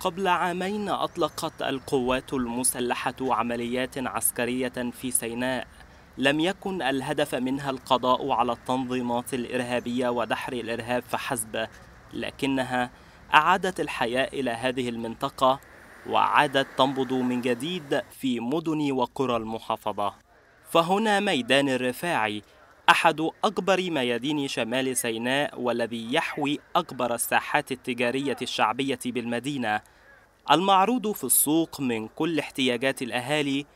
قبل عامين أطلقت القوات المسلحة عمليات عسكرية في سيناء لم يكن الهدف منها القضاء على التنظيمات الإرهابية ودحر الإرهاب فحسب لكنها أعادت الحياة إلى هذه المنطقة وعادت تنبض من جديد في مدن وقرى المحافظة فهنا ميدان الرفاعي أحد أكبر ميادين شمال سيناء والذي يحوي أكبر الساحات التجارية الشعبية بالمدينة المعروض في السوق من كل احتياجات الأهالي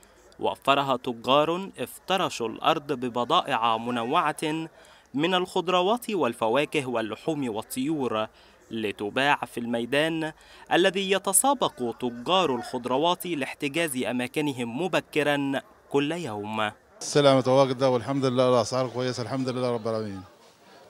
وفرها تجار افترشوا الأرض ببضائع منوعة من الخضروات والفواكه واللحوم والطيور لتباع في الميدان الذي يتسابق تجار الخضروات لاحتجاز أماكنهم مبكرا كل يوم السلامة واجدة والحمد لله الأسعار كويسة الحمد لله رب العالمين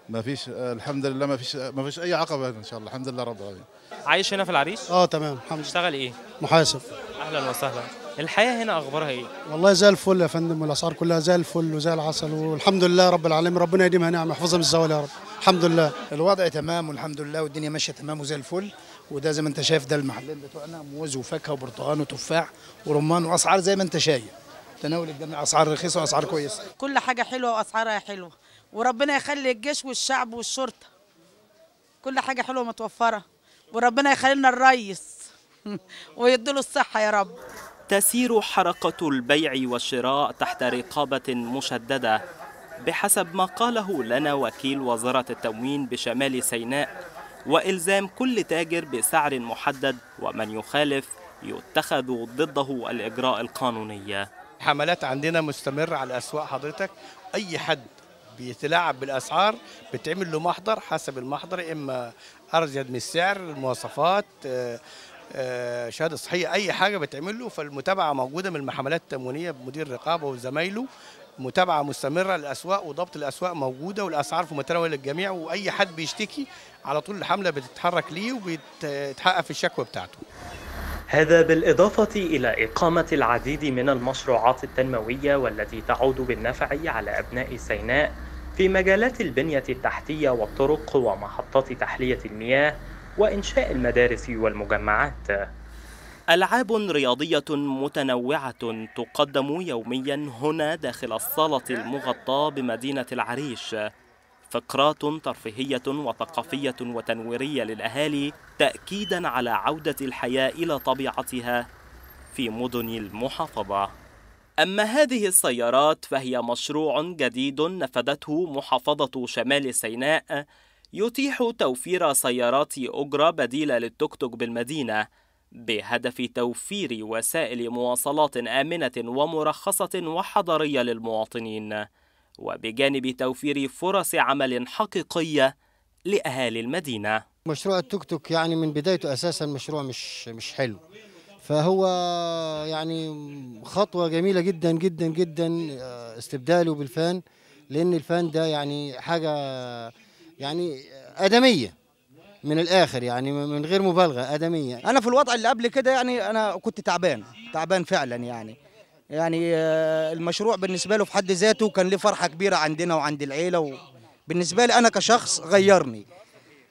ما فيش الحمد لله ما فيش ما فيش أي عقبة إن شاء الله الحمد لله رب العالمين عايش هنا في العريش؟ اه تمام الحمد لله بتشتغل إيه؟ محاسب أهلا وسهلا الحياة هنا أخبارها إيه؟ والله زي الفل يا فندم والأسعار كلها زي الفل وزي العسل والحمد لله رب العالمين ربنا يديمها نعمة يحفظها من الزوال يا رب الحمد لله الوضع تمام والحمد لله والدنيا ماشية تمام وزي الفل وده زي ما أنت شايف ده المحلين بتوعنا موز وفاكهة وبرتقال وتفاح ورمان وأسعار زي ما أنت شايف تناول الجميع اسعار رخيصه واسعار كويسه كل حاجه حلوه واسعارها حلوه وربنا يخلي الجيش والشعب والشرطه كل حاجه حلوه متوفره وربنا يخلي لنا الريس ويديله الصحه يا رب تسير حركه البيع والشراء تحت رقابه مشدده بحسب ما قاله لنا وكيل وزاره التموين بشمال سيناء والزام كل تاجر بسعر محدد ومن يخالف يتخذ ضده الاجراء القانونيه حملات عندنا مستمره على الاسواق حضرتك اي حد بيتلاعب بالاسعار بتعمل له محضر حسب المحضر اما ارزيد من السعر المواصفات آه، آه، شهاده صحيه اي حاجه بتعمل له فالمتابعه موجوده من المحملات التموينيه بمدير الرقابه وزمايله متابعه مستمره للاسواق وضبط الاسواق موجوده والاسعار في متناول الجميع واي حد بيشتكي على طول الحمله بتتحرك ليه وبتتحقق في الشكوى بتاعته هذا بالإضافة إلى إقامة العديد من المشروعات التنموية والتي تعود بالنفع على أبناء سيناء في مجالات البنية التحتية والطرق ومحطات تحلية المياه وإنشاء المدارس والمجمعات. ألعاب رياضية متنوعة تقدم يوميا هنا داخل الصالة المغطاة بمدينة العريش فقرات ترفيهية وثقافية وتنويرية للأهالي تأكيدا على عودة الحياة إلى طبيعتها في مدن المحافظة أما هذه السيارات فهي مشروع جديد نفذته محافظة شمال سيناء يتيح توفير سيارات أجرة بديلة للتوك توك بالمدينة بهدف توفير وسائل مواصلات آمنة ومرخصة وحضرية للمواطنين وبجانب توفير فرص عمل حقيقية لأهالي المدينة مشروع التوك توك يعني من بدايته أساسا مشروع مش مش حلو فهو يعني خطوة جميلة جدا جدا جدا آه، استبداله بالفان لأن الفان ده يعني حاجة يعني آدمية من الآخر يعني من غير مبالغة آدمية أنا في الوضع اللي قبل كده يعني أنا كنت تعبان تعبان فعلا يعني يعني آه، المشروع بالنسبة له في حد ذاته كان له فرحة كبيرة عندنا وعند العيلة وبالنسبة لي أنا كشخص غيرني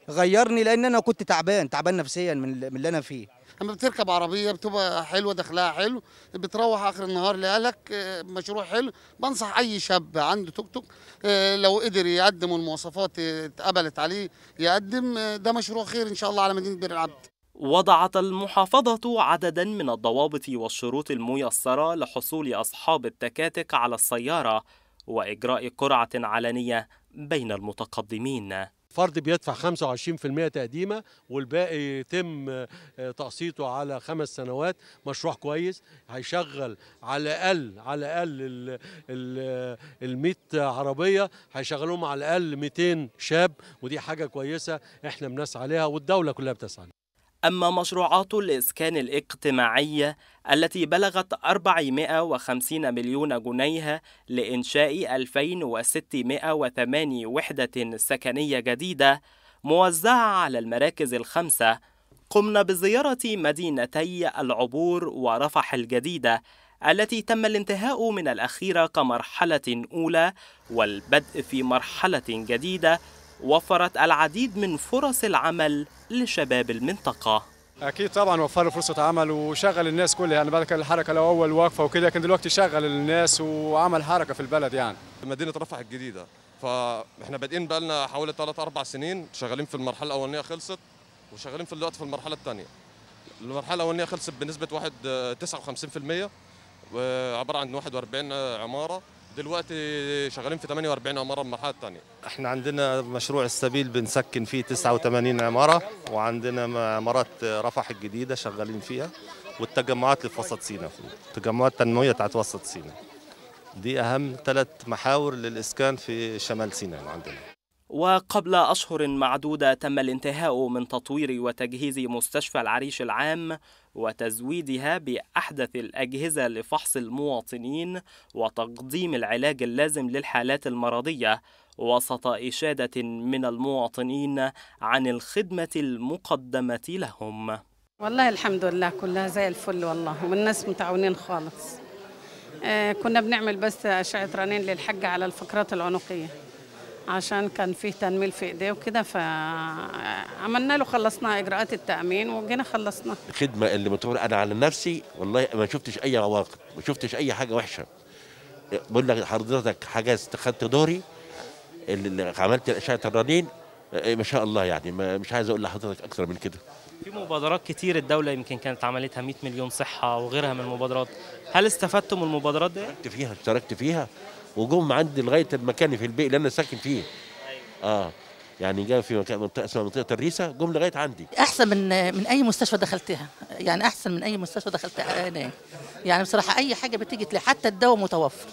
غيرني لأن أنا كنت تعبان تعبان نفسيا من اللي أنا فيه لما بتركب عربية بتبقى حلوة دخلها حلو بتروح آخر النهار لأهلك آه، مشروع حلو بنصح أي شاب عنده توك توك آه، لو قدر يقدم والمواصفات اتقبلت عليه يقدم ده مشروع خير إن شاء الله على مدينة بئر العبد وضعت المحافظة عددا من الضوابط والشروط الميسرة لحصول أصحاب التكاتك على السيارة وإجراء قرعة علنية بين المتقدمين فرد بيدفع 25% تقديمه والباقي يتم آه، تقسيطه على خمس سنوات مشروع كويس هيشغل على الاقل على الاقل ال 100 آه، عربيه هيشغلهم على الاقل 200 شاب ودي حاجه كويسه احنا بنسعى لها والدوله كلها بتسعى أما مشروعات الإسكان الاجتماعية التي بلغت 450 مليون جنيه لإنشاء 2608 وحدة سكنية جديدة موزعة على المراكز الخمسة قمنا بزيارة مدينتي العبور ورفح الجديدة التي تم الانتهاء من الأخيرة كمرحلة أولى والبدء في مرحلة جديدة وفرت العديد من فرص العمل لشباب المنطقة اكيد طبعا وفر فرصه عمل وشغل الناس كلها يعني بعد كان الحركه لو اول واقفه وكده كان دلوقتي شغل الناس وعمل حركه في البلد يعني مدينه رفح الجديده فاحنا بادئين بقى لنا حوالي 3 أربع سنين شغالين في المرحله الاولانيه خلصت وشغالين في الوقت في المرحله الثانيه المرحله الاولانيه خلصت بنسبه واحد 59% آه، عباره عن 41 عماره دلوقتي شغالين في 48 عماره المرحله الثانيه احنا عندنا مشروع السبيل بنسكن فيه 89 عماره وعندنا عمارات رفح الجديده شغالين فيها والتجمعات اللي في وسط سينا التجمعات التنمويه بتاعت وسط سينا دي اهم ثلاث محاور للاسكان في شمال سيناء عندنا وقبل أشهر معدودة تم الانتهاء من تطوير وتجهيز مستشفى العريش العام وتزويدها بأحدث الأجهزة لفحص المواطنين وتقديم العلاج اللازم للحالات المرضية وسط إشادة من المواطنين عن الخدمة المقدمة لهم والله الحمد لله كلها زي الفل والله والناس متعاونين خالص آه، كنا بنعمل بس أشعة رنين للحاجة على الفقرات العنقية عشان كان فيه تنميل في ايديه وكده فعملنا له خلصنا اجراءات التامين وجينا خلصنا الخدمه اللي بتقول انا على نفسي والله ما شفتش اي عواقب ما شفتش اي حاجه وحشه بقول لك حضرتك حجزت خدت دوري اللي عملت اشعه الرنين إيه، ما شاء الله يعني مش عايز اقول لحضرتك اكثر من كده في مبادرات كتير الدولة يمكن كانت عملتها 100 مليون صحة وغيرها من المبادرات، هل استفدتم من المبادرات دي؟ اشتركت فيها اشتركت فيها وجم عندي لغايه المكان في البيت اللي انا ساكن فيه أيوة. اه يعني جاء في مكان منطقه اسمها منطقه الريسه جم لغايه عندي احسن من من اي مستشفى دخلتها يعني احسن من اي مستشفى دخلتها انا آه، إيه. يعني بصراحه اي حاجه بتيجي تلاقي حتى الدواء متوفر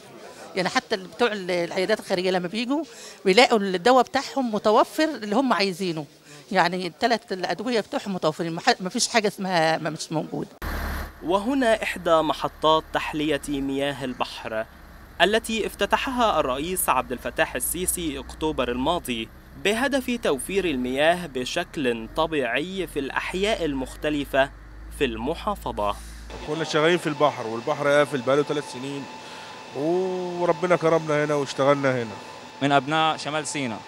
يعني حتى بتوع العيادات الخارجيه لما بيجوا بيلاقوا الدواء بتاعهم متوفر اللي هم عايزينه يعني الثلاث الادويه بتوعهم متوفرين ما فيش حاجه اسمها ما مش موجوده وهنا إحدى محطات تحلية مياه البحر التي افتتحها الرئيس عبد الفتاح السيسي اكتوبر الماضي بهدف توفير المياه بشكل طبيعي في الاحياء المختلفه في المحافظه. كنا شغالين في البحر والبحر قافل بقاله ثلاث سنين وربنا كرمنا هنا واشتغلنا هنا. من ابناء شمال سيناء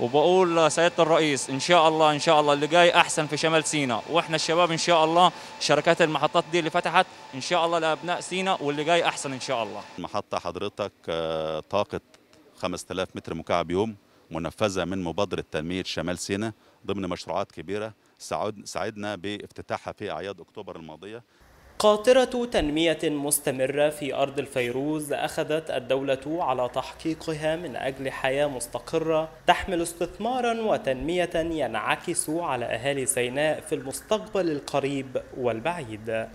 وبقول سياده الرئيس ان شاء الله ان شاء الله اللي جاي احسن في شمال سينا واحنا الشباب ان شاء الله شركات المحطات دي اللي فتحت ان شاء الله لابناء سينا واللي جاي احسن ان شاء الله المحطه حضرتك آه، طاقه 5000 متر مكعب يوم منفذه من مبادره تنميه شمال سينا ضمن مشروعات كبيره ساعدنا بافتتاحها في اعياد اكتوبر الماضيه قاطرة تنمية مستمرة في أرض الفيروز أخذت الدولة على تحقيقها من أجل حياة مستقرة تحمل استثمارا وتنمية ينعكس على أهالي سيناء في المستقبل القريب والبعيد